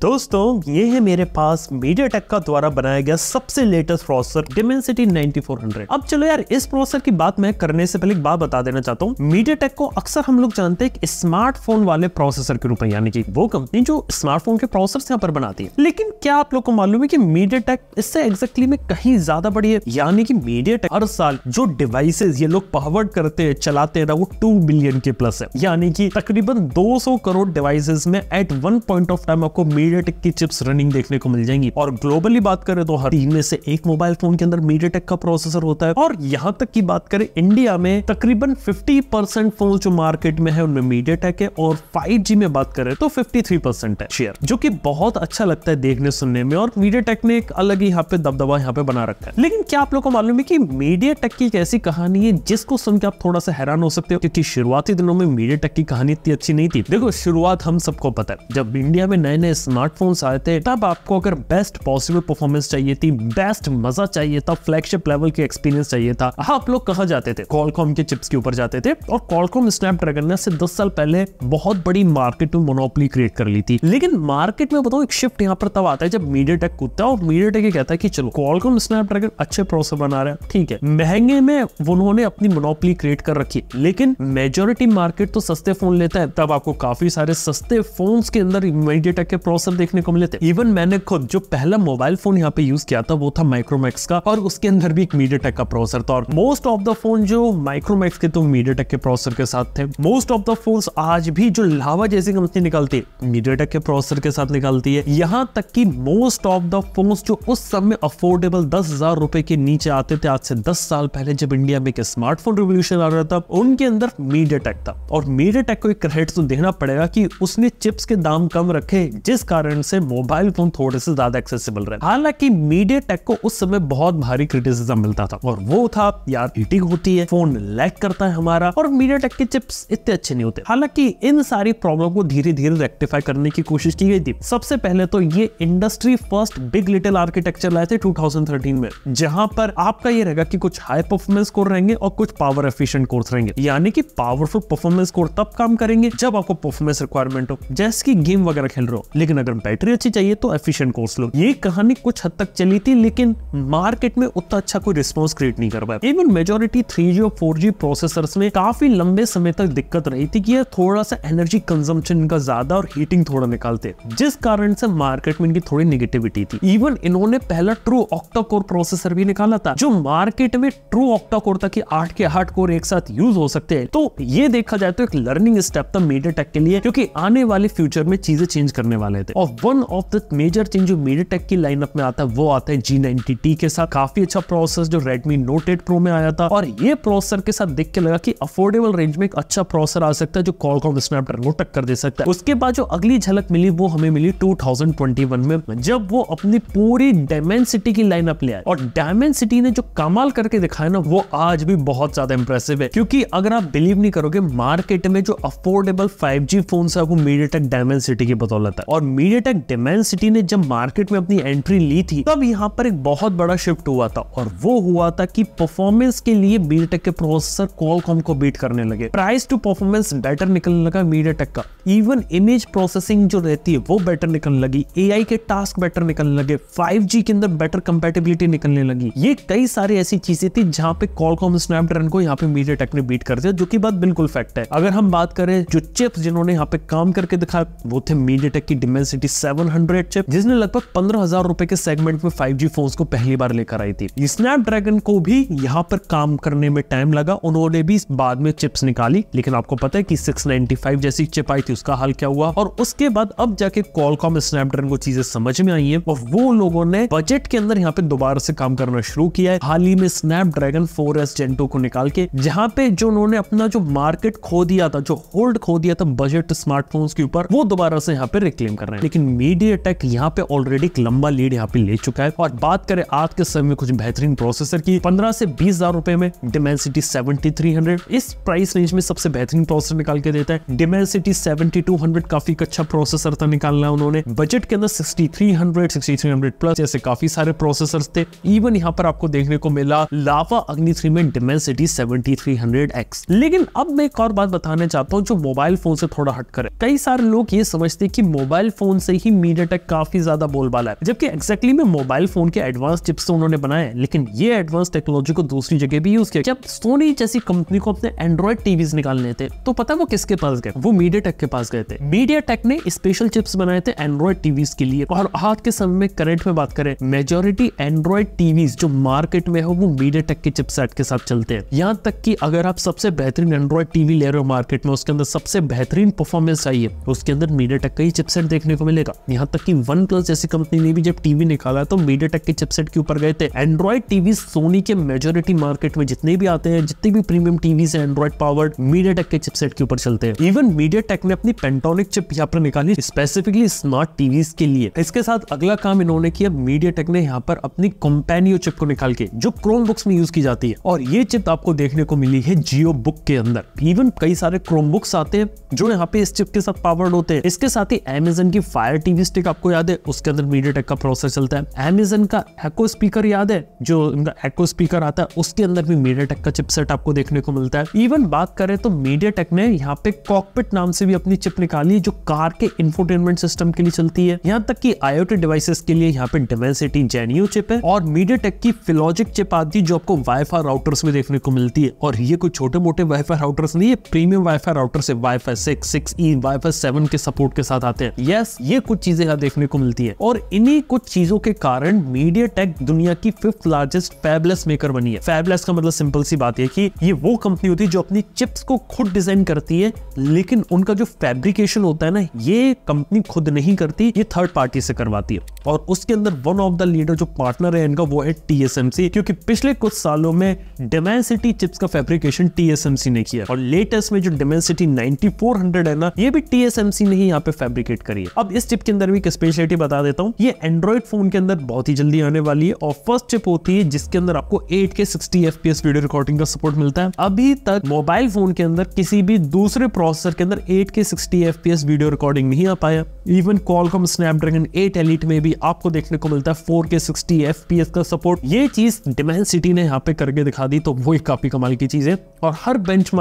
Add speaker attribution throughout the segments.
Speaker 1: दोस्तों ये है मेरे पास मीडिया टेक का द्वारा बनाया गया सबसे लेटेस्ट प्रोसेसर डिमेंसिटी 9400 अब चलो यार इस प्रोसेसर की बात मैं करने से पहले एक बात बता देना चाहता हूँ मीडिया टेक को अक्सर हम लोग जानते हैं स्मार्टफोन वाले प्रोसेसर के रूप में यानी कि वो कंपनी जो स्मार्टफोन के प्रोसेसर यहाँ पर बनाती है लेकिन क्या आप लोग को मालूम है की मीडिया टेक इससे एग्जैक्टली में कहीं ज्यादा बड़ी है यानी की मीडिया टेक हर साल जो डिवाइसेज ये लोग पावर्ड करते हैं चलाते हैं वो टू बिलियन के प्लस है यानी की तकरीबन दो करोड़ डिवाइसेज में at one point of time आपको मीडियाटेक की चिप्स रनिंग देखने को मिल जाएंगी और ग्लोबली बात करें तो हर तीन में से एक मोबाइल फोन के अंदर मीडियाटेक का प्रोसेसर होता है और यहाँ तक की बात करें इंडिया में तकरीबन फिफ्टी परसेंट फोन जो मार्केट में है उनमें मीडियाटेक है और फाइव में बात करें तो फिफ्टी परसेंट है शेयर जो की बहुत अच्छा लगता है देखने सुनने में और मीडियाटेक ने एक अलग ही यहाँ पे दबदबा यहाँ पे बना रखा है लेकिन क्या आप लोग को मालूम है की मीडिया की एक ऐसी कहानी है जिसको सुन के आप थोड़ा सा हैरान हो सकते हो क्योंकि शुरुआती दिनों में मीडिया की कहानी इतनी अच्छी नहीं थी देखो शुरुआत हम सबको पता है जब इंडिया में नए नए स्मार्टफोन्स आए थे तब आपको अगर बेस्ट पॉसिबल परफॉर्मेंस चाहिए थी बेस्ट मजा चाहिए था फ्लैगशिप लेवल के एक्सपीरियंस चाहिए था आप लोग कहा जाते थे कॉलकॉम के चिप्स के ऊपर जाते थे और कॉलकॉम स्नैपड्रैगन ने से दस साल पहले बहुत बड़ी मार्केट में मोनोपली क्रिएट कर ली थी लेकिन मार्केट में बताओ एक शिफ्ट यहाँ पर तब आता है जब मीडिया टेक कूदता है और मीडिया टेक कहता है कि चलो कॉलकॉम स्नैपड्रैगन अच्छे प्रोसेसर बना रहे है ठीक है महंगे में उन्होंने अपनी मोनोपली क्रिएट कर रखी लेकिन मेजोरिटी मार्केट तो सस्ते फोन लेता है तब आपको काफी सारे सस्ते फोन के अंदर मीडिया टेक के प्रोसेस सब देखने को मिले थे इवन मैंने खुद जो पहला मोबाइल फोन यहाँ पे यूज किया था वो था माइक्रोमैक्स का और उसके अंदर भी एक मीडिया का प्रोसेसर था और मोस्ट ऑफ द फोन जो माइक्रोमैक्स के तो मीडिया के प्रोसेसर के साथ थे मोस्ट ऑफ द फोन आज भी जो लावा जैसी कंपनी निकालती है मीडिया के प्रोसेसर के साथ निकालती है यहाँ तक की मोस्ट ऑफ द फोन जो उस समय अफोर्डेबल दस हजार रुपए के नीचे आते थे आज से दस साल पहले जब इंडिया में एक स्मार्टफोन रिवोल्यूशन आ रहा था उनके अंदर मीडिया था और मीडिया को एक क्रेडिट तो देना पड़ेगा कि उसने चिप्स के दाम कम रखे जिस कारण कारण से मोबाइल फोन थोड़े से ज्यादा एक्सेसिबल रहे हालांकि मीडिया टेक को उस समय बहुत भारी क्रिटिसिज्म मिलता था और वो था यार हीटिंग होती है फोन लैक करता है हमारा और मीडिया टेक के चिप्स इतने अच्छे नहीं होते हालांकि इन सारी प्रॉब्लम को धीरे धीरे रेक्टिफाई करने की कोशिश की गई थी सबसे पहले तो ये industry first big little architecture लाए थे 2013 में जहां पर आपका ये रहेगा कि कुछ हाई परफॉर्मेंस कोर रहेंगे और कुछ पावर एफिशिएंट कोर्स रहेंगे यानी कि पावरफुल परफॉर्मेंस कोर तब काम करेंगे जब आपको परफॉर्मेंस रिक्वायरमेंट हो जैसे कि गेम वगैरह खेल रहे हो लेकिन अगर बैटरी अच्छी चाहिए तो एफिशियंट कोर्स लो ये कहानी कुछ हद तक चली थी लेकिन मार्केट में उतना अच्छा कोई रिस्पॉन्स क्रिएट नहीं कर पाया इवन मेजोरिटी थ्री जी और फोर जी प्रोसेसर में काफी लंबे समय तक दिक्कत रही थी कि यह थोड़ा सा एनर्जी कंजम्पशन का ज्यादा और हीटिंग थोड़ा निकालते जिस कारण से मार्केट में इनकी थोड़ी निगेटिविटी थी इवन इन्होंने पहला ट्रू ऑक्टा कोर प्रोसेसर भी निकाला था जो मार्केट में ट्रू ऑक्टा कोर तक आठ के आठ कोर एक साथ यूज हो सकते हैं तो ये देखा जाए तो एक लर्निंग स्टेप था मीडिया टेक के लिए क्योंकि आने वाले फ्यूचर में चीजें चेंज करने वाले थे और one of the major change जो मीडियाटेक की लाइनअप में आता है वो आता है जी नाइनटी के साथ काफी अच्छा प्रोसेस जो रेडमी नोट एट प्रो में आया था और ये प्रोसेसर के साथ देख के लगा कि अफोर्डेबल रेंज में एक अच्छा प्रोसेसर आ सकता है जो कॉल कॉलकॉम स्नैपड्रैगन को टक्कर दे सकता है उसके बाद जो अगली झलक मिली वो हमें मिली टू में जब वो अपनी पूरी डायमेंसिटी की लाइनअप ले आए और डायमेंसिटी ने जो कमाल करके दिखाया ना वो आज भी बहुत ज्यादा इंप्रेसिव है क्योंकि अगर आप बिलीव नहीं करोगे मार्केट में जो अफोर्डेबल फाइव जी फोन है वो मीडिया टेक डायमेंसिटी की बदौलत है और मीडियाटेक डिमेंसिटी ने जब मार्केट में अपनी एंट्री ली थी तब यहाँ पर एक बहुत बड़ा शिफ्ट हुआ था और वो हुआ था कि परफॉर्मेंस के लिए मीडियाटेक के प्रोसेसर कॉलकॉम को बीट करने लगे प्राइस टू परफॉर्मेंस बेटर निकलने लगा मीडियाटेक का इवन इमेज प्रोसेसिंग जो रहती है वो बेटर निकलने लगी ए के टास्क बेटर निकलने लगे फाइव के अंदर बेटर कंपेटेबिलिटी निकलने लगी ये कई सारी ऐसी चीजें थी जहाँ पे कॉलकॉम स्नैपड्रैगन को यहाँ पे मीडियाटेक ने बीट कर दिया जो की बात बिल्कुल फैक्ट है अगर हम बात करें जो चिप्स जिन्होंने यहाँ पे काम करके दिखा वो थे मीडियाटेक की डिमेंसिटी Dimensity 700 चिप जिसने लगभग पंद्रह हजार रुपए के सेगमेंट में 5G फोन्स को पहली बार लेकर आई थी स्नैपड्रैगन को भी यहाँ पर काम करने में टाइम लगा उन्होंने भी बाद में चिप्स निकाली लेकिन आपको पता है कि 695 जैसी चिप आई थी उसका हाल क्या हुआ और उसके बाद अब जाके कॉलकॉम स्नैपड्रैगन को चीजें समझ में आई है और वो लोगों ने बजट के अंदर यहाँ पे दोबारा से काम करना शुरू किया है हाल ही में स्नैपड्रैगन फोर एस जेंटो को निकाल के जहाँ पे जो उन्होंने अपना जो मार्केट खो दिया था जो होल्ड खो दिया था बजट स्मार्टफोन्स के ऊपर वो दोबारा से यहाँ पे रिक्लेम करना रहे लेकिन मीडिया टेक यहाँ पे ऑलरेडी एक लंबा लीड यहाँ पे ले चुका है और बात करें आज के समय में कुछ बेहतरीन प्रोसेसर की पंद्रह से बीस हजार रुपए में डिमेंसिटी सेवेंटी थ्री हंड्रेड इस प्राइस रेंज में सबसे बेहतरीन प्रोसेसर निकाल के देता है डिमेंसिटी सेवेंटी टू हंड्रेड काफी अच्छा प्रोसेसर था निकालना उन्होंने बजट के अंदर sixty three hundred sixty three hundred plus जैसे काफी सारे प्रोसेसर थे इवन यहाँ पर आपको देखने को मिला लावा अग्नि थ्री में Dimensity seventy three hundred X लेकिन अब मैं एक और बात बताना चाहता हूँ जो मोबाइल फोन से थोड़ा हट करे कई सारे लोग ये समझते कि मोबाइल फोन फोन से ही मीडिया टेक काफी ज्यादा बोलबाला है जबकि एक्जैक्टली में मोबाइल फोन के एडवांस चिप्स तो उन्होंने बनाए लेकिन ये एडवांस टेक्नोलॉजी को दूसरी जगह भी यूज किया जब सोनी जैसी कंपनी को अपने एंड्रॉइड टीवी निकालने थे तो पता वो किसके पास गए वो मीडिया टेक के पास गए थे मीडिया टेक ने स्पेशल चिप्स बनाए थे एंड्रॉइड टीवी के लिए और आज के समय में करेंट में बात करें मेजोरिटी एंड्रॉइड टीवी जो मार्केट में है वो मीडिया टेक के चिप के साथ चलते हैं यहाँ तक की अगर आप सबसे बेहतरीन एंड्रॉइड टीवी ले रहे हो मार्केट में उसके अंदर सबसे बेहतरीन परफॉर्मेंस चाहिए उसके अंदर मीडिया टेक का ही चिपसेट देखने देखने को मिलेगा यहाँ तक कि वन प्लस जैसी कंपनी ने भी जब टीवी निकाला तो मीडिया टेक के चिपसेट के ऊपर गए थे एंड्रॉइड टीवी सोनी के मेजोरिटी मार्केट में जितने भी आते हैं जितने भी प्रीमियम टीवी है एंड्रॉइड पावर्ड मीडिया टेक के चिपसेट के ऊपर चलते हैं इवन मीडिया टेक ने अपनी पेंटोनिक चिप यहाँ पर निकाली स्पेसिफिकली स्मार्ट टीवी के लिए इसके साथ अगला काम इन्होंने किया मीडिया टेक ने यहाँ पर अपनी कंपेनियो चिप को निकाल के जो क्रोम बुक्स में यूज की जाती है और ये चिप आपको देखने को मिली है जियो बुक के अंदर इवन कई सारे क्रोम बुक्स आते हैं जो यहाँ पे इस चिप के साथ पावर्ड होते हैं इसके साथ ही एमेजन की फायर टीवी स्टिक आपको याद है उसके अंदर मीडिया का प्रोसेस चलता है एमेजन का एक्को स्पीकर याद है जो उनका एक्को स्पीकर आता है उसके अंदर भी मीडिया का चिपसेट आपको देखने को मिलता है इवन बात करें तो मीडिया ने यहाँ पे कॉकपिट नाम से भी अपनी चिप निकाली जो कार के इन्फोटेनमेंट सिस्टम के लिए चलती है यहाँ तक की आईओटी डिवाइसेस के लिए यहाँ पे डेमेसिटी जेनियो चिप है और मीडिया की फिलोजिक चिप आती है जो आपको वाईफाई राउटर्स में देखने को मिलती है और ये कोई छोटे मोटे वाईफाई राउटर्स नहीं है प्रीमियम वाईफाई राउटर से wifi six six E wifi seven के सपोर्ट के साथ आते हैं यस ये कुछ चीजें यहाँ देखने को मिलती है और इन्हीं कुछ चीजों के कारण मीडिया टेक दुनिया की फिफ्थ लार्जेस्ट फैबलेस मेकर बनी है फैबलेस का मतलब सिंपल सी बात है कि ये वो कंपनी होती है जो अपनी चिप्स को खुद डिजाइन करती है लेकिन उनका जो फैब्रिकेशन होता है ना ये कंपनी खुद नहीं करती ये थर्ड पार्टी से करवाती है और उसके अंदर वन ऑफ द लीडर जो पार्टनर है इनका वो है टीएसएमसी क्योंकि पिछले कुछ सालों में डेमेंसिटी चिप्स का फैब्रिकेशन टीएसएमसी ने किया और लेटेस्ट में जो डेमेंसिटी 9400 है ना ये भी टीएसएमसी ने ही यहाँ पे फैब्रिकेट करी है अब अब इस चिप के अंदर भी स्पेशलिटी बता देता हूँ ये एंड्रॉइड फोन के अंदर बहुत ही जल्दी आने वाली है और फर्स्ट चिप होती है जिसके अंदर आपको eight K sixty FPS video recording का सपोर्ट मिलता है अभी तक मोबाइल फोन के अंदर किसी भी दूसरे प्रोसेसर के अंदर eight K sixty FPS video recording नहीं आ पाया even Qualcomm Snapdragon eight elite में भी आपको देखने को मिलता है फोर के सिक्सटी एफपीएस का सपोर्ट ये चीज डिमांड सिटी ने यहाँ पे करके दिखा दी तो वो एक काफी कमाल की चीज है और हर बेंच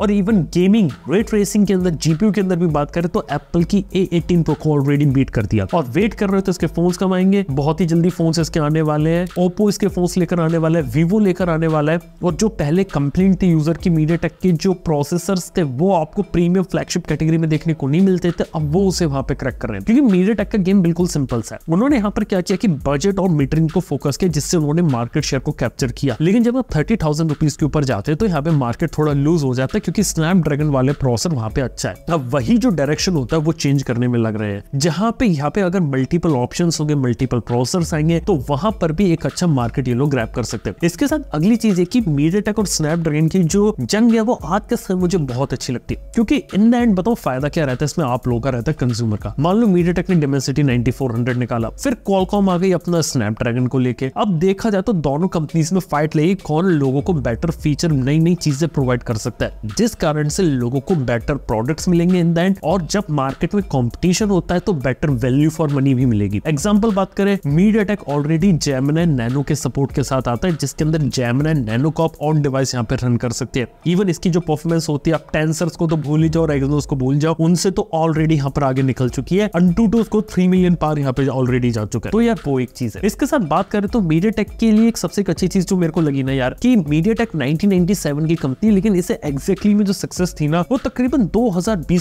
Speaker 1: और इवन गेमिंग रेट रेसिंग के अंदर जीपीयू के अंदर भी बात करें तो एप्पल की ए एटीन प्रो को ऑलरेडी बीट कर दिया और वेट कर रहे हो तो इसके फोन कम आएंगे बहुत ही जल्दी फोन इसके आने वाले हैं ओप्पो इसके फोन लेकर आने वाला है वीवो लेकर आने वाला है और जो पहले कंप्लेन थी यूजर की मीडिया के जो प्रोसेसर थे वो आपको प्रीमियम फ्लैगशिप कैटेगरी में देखने को नहीं मिलते थे अब वो उसे वहां पे क्रैक कर रहे हैं क्योंकि मीडिया का गेम बिल्कुल सिंपल सा है उन्होंने यहाँ पर क्या किया कि बजट और मीटरिंग को फोकस किया जिससे उन्होंने मार्केट शेयर को कैप्चर किया लेकिन जब आप थर्टी थाउजेंड रुपीज के ऊपर जाते हैं तो यहाँ पे मार्केट थोड़ा लूज हो जाता है क्योंकि स्नैप ड्रैगन वाले प्रोसेसर वहां पे अच्छा है अब वही जो डायरेक्शन होता है वो चेंज करने में लग रहे हैं है जहां पे यहाँ पे अगर मल्टीपल ऑप्शन होंगे मल्टीपल प्रोसेसर आएंगे तो वहां पर भी एक अच्छा मार्केट ये लोग ग्रैप कर सकते हैं इसके साथ अगली चीज है कि मीडियाटेक और स्नैपड्रैगन की जो जंग है वो आज के समय मुझे बहुत अच्छी लगती है क्योंकि इन द एंड बताओ फायदा क्या रहता है इसमें आप लोगों का रहता है कंज्यूमर का मान लो मीडियाटेक ने डेमेसिटी नाइनटी निकाला फिर कॉलकॉम आ गई अपना स्नैपड्रैगन को लेके अब देखा जाए तो दोनों कंपनीज में फाइट लगी कौन लोगों को बेटर फीचर नई नई चीजें प्रोवाइड कर सकता है जिस कारण से लोगों को बेटर प्रोडक्ट्स मिलेंगे इन द एंड और जब मार्केट में कॉम्पिटिशन ऑप्शन होता है तो बेटर वैल्यू फॉर मनी भी मिलेगी एग्जाम्पल बात करें MediaTek already Gemini nano के सपोर्ट के साथ आता है जिसके अंदर जेमिनाई नैनो को आप ऑन डिवाइस यहाँ पे रन कर सकते हैं इवन इसकी जो परफॉर्मेंस होती है आप टेंसर्स को तो भूल ही जाओ और एग्जोस को भूल जाओ उनसे तो ऑलरेडी यहाँ पर आगे निकल चुकी है अंटूटोस को थ्री मिलियन पार यहाँ पे ऑलरेडी जा चुका है तो यार वो एक चीज है इसके साथ बात करें तो मीडिया टेक के लिए एक सबसे अच्छी चीज जो मेरे को लगी ना यार की मीडिया टेक नाइनटीन की कंपनी लेकिन इसे एक्जैक्टली में जो सक्सेस थी ना वो तकरीबन दो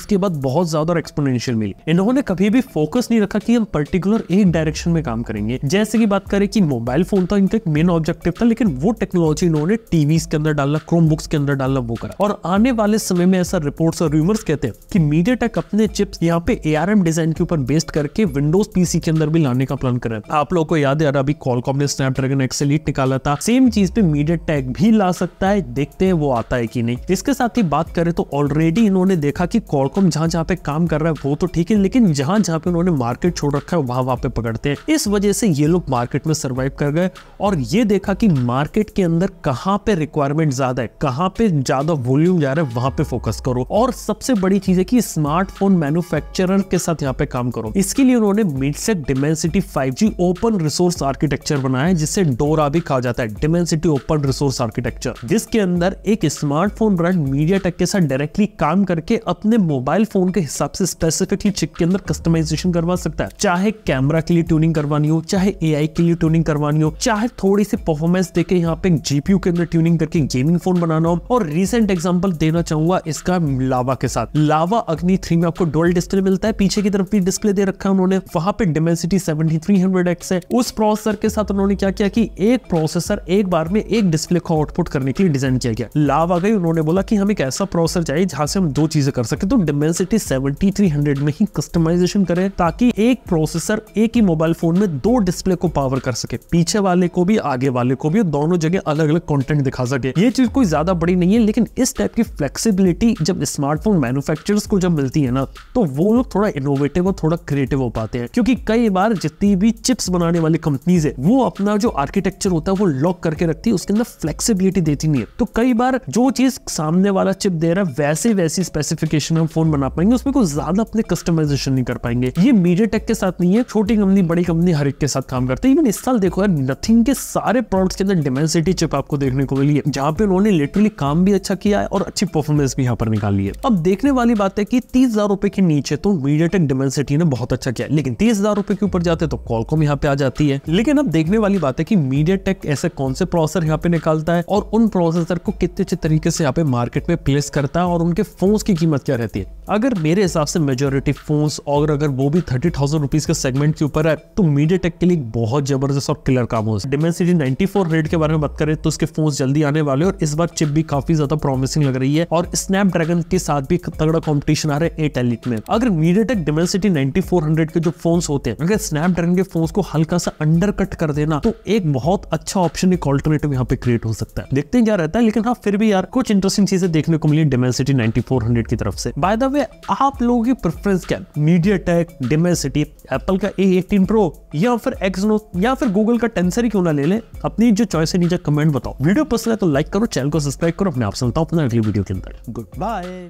Speaker 1: के बाद बहुत ज्यादा एक्सपोनेंशियल मिली इन्होंने उन्होंने कभी भी फोकस नहीं रखा कि हम पर्टिकुलर एक डायरेक्शन में काम करेंगे जैसे कि बात करें कि मोबाइल फोन था इनका एक मेन ऑब्जेक्टिव था लेकिन वो टेक्नोलॉजी इन्होंने टीवी के अंदर डालना क्रोम बुक्स के अंदर डालना वो करा और आने वाले समय में ऐसा रिपोर्ट और रूमर्स कहते हैं कि मीडिया टेक अपने चिप्स यहाँ पे ए डिजाइन के ऊपर बेस्ड करके विंडोज पीसी के अंदर भी लाने का प्लान कर रहे हैं आप लोग को याद है अभी कॉलकॉम ने स्नैपड्रैगन एक्सेलीट निकाला था सेम चीज पे मीडिया टेक भी ला सकता है देखते हैं वो आता है कि नहीं इसके साथ ही बात करें तो ऑलरेडी इन्होंने देखा कि कॉलकॉम जहां जहां पे काम कर रहा है वो तो ठीक है लेकिन जहां जहां पे उन्होंने मार्केट छोड़ रखा है वहां वहां पे पकड़ते हैं इस वजह से ये लोग मार्केट में सर्वाइव कर गए और ये देखा कि मार्केट के अंदर कहाँ पे रिक्वायरमेंट ज्यादा है कहाँ पे ज्यादा वॉल्यूम जा रहा है वहां पे फोकस करो और सबसे बड़ी चीज है कि स्मार्टफोन मैन्युफैक्चरर के साथ यहाँ पे काम करो इसके लिए उन्होंने मिडसेट Dimensity five open resource architecture बनाया है जिससे डोरा भी कहा जाता है डिमेंसिटी ओपन रिसोर्स आर्किटेक्चर जिसके अंदर एक स्मार्टफोन ब्रांड मीडिया के साथ डायरेक्टली काम करके अपने मोबाइल फोन के हिसाब से स्पेसिफिकली चिप के अंदर अंदर कस्टमाइजेशन करवा सकता है चाहे कैमरा के लिए ट्यूनिंग करवानी हो चाहे ए के लिए ट्यूनिंग करवानी हो चाहे थोड़ी सी परफॉर्मेंस देकर यहाँ पे जीपीयू के अंदर ट्यूनिंग करके गेमिंग फोन बनाना हो और रिसेंट एग्जाम्पल देना चाहूंगा इसका लावा के साथ लावा अग्नि थ्री में आपको डोल डिस्प्ले मिलता है पीछे की तरफ भी डिस्प्ले दे रखा है उन्होंने वहां पे Dimensity seventy three hundred X है उस प्रोसेसर के साथ उन्होंने क्या किया कि एक प्रोसेसर एक बार में एक डिस्प्ले को आउटपुट करने के लिए डिजाइन किया गया लावा गई उन्होंने बोला कि हम एक ऐसा प्रोसेसर चाहिए जहां से हम दो चीजें कर सके तो डिमेंसिटी सेवेंटी में ही कस्टमाइज ऑप्टिमाइजेशन करें ताकि एक प्रोसेसर एक ही मोबाइल फोन में दो डिस्प्ले को पावर कर सके पीछे वाले को भी आगे वाले को भी दोनों जगह अलग अलग कॉन्टेंट दिखा सके ये चीज कोई ज्यादा बड़ी नहीं है लेकिन इस टाइप की फ्लेक्सीबिलिटी जब स्मार्टफोन मैनुफेक्चर को जब मिलती है ना तो वो लोग थोड़ा इनोवेटिव और थोड़ा क्रिएटिव हो पाते हैं क्योंकि कई बार जितनी भी चिप्स बनाने वाली कंपनीज है वो अपना जो आर्किटेक्चर होता है वो लॉक करके रखती है उसके अंदर फ्लेक्सिबिलिटी देती नहीं है तो कई बार जो चीज सामने वाला चिप दे रहा है वैसे वैसी स्पेसिफिकेशन हम फोन बना पाएंगे उसमें कोई ज्यादा अपने कस्टमाइजेशन नहीं कर पाएंगे ये मेजर टेक के साथ नहीं है छोटी कंपनी बड़ी कंपनी हर एक के साथ काम करते हैं इवन इस साल देखो यार नथिंग के सारे प्रोडक्ट्स के अंदर डिमेंसिटी चिप आपको देखने को मिली है जहाँ पे उन्होंने लिटरली काम भी अच्छा किया है और अच्छी परफॉर्मेंस भी यहाँ पर निकाली है अब देखने वाली बात है की तीस के नीचे तो मीडिया टेक डिमेंसिटी ने बहुत अच्छा किया लेकिन तीस के ऊपर जाते तो कॉलकॉम यहाँ पे आ जाती है लेकिन अब देखने वाली बात है की मीडिया टेक ऐसे कौन से प्रोसेसर यहाँ पे निकालता है और उन प्रोसेसर को कितने अच्छे तरीके से यहाँ पे मार्केट में प्लेस करता है और उनके फोन्स की कीमत क्या रहती है अगर मेरे हिसाब से मेजोरिटी फोन्स और अगर वो भी थर्टी थाउजेंड रुपीज़ के सेगमेंट के ऊपर है तो मीडिया टेक के लिए बहुत जबरदस्त और क्लियर काम हो डिमेंसिटी नाइनटी फोर रेट के बारे में बात करें तो उसके फोन जल्दी आने वाले और इस बार चिप भी काफी ज्यादा प्रॉमिसिंग लग रही है और स्नैप ड्रैगन के साथ भी तगड़ा कॉम्पिटिशन आ रहा है एट एलिट में अगर मीडिया टेक डिमेंसिटी हंड्रेड के जो फोन होते हैं अगर स्नैप ड्रैगन के फोन को हल्का सा अंडर कट कर देना तो एक बहुत अच्छा ऑप्शन एक ऑल्टरनेटिव यहाँ पे क्रिएट हो सकता है देखते हैं क्या रहता है लेकिन हाँ फिर भी यार कुछ इंटरेस्टिंग चीजें देखने को मिली डिमेंसिटी नाइन्टी की तरफ से बाय द वे आप लोगों की प्रेफरेंस क्या मीडिया डिमे डिमेसिटी एप्पल का ए एटीन प्रो या फिर एक्सनो या फिर गूगल का टेंसर ही क्यों ना ले लें अपनी जो चॉइस है नीचे कमेंट बताओ वीडियो पसंद है तो लाइक करो चैनल को सब्सक्राइब करो अपने आप सुनता हूँ अपना अगली वीडियो के अंदर गुड बाय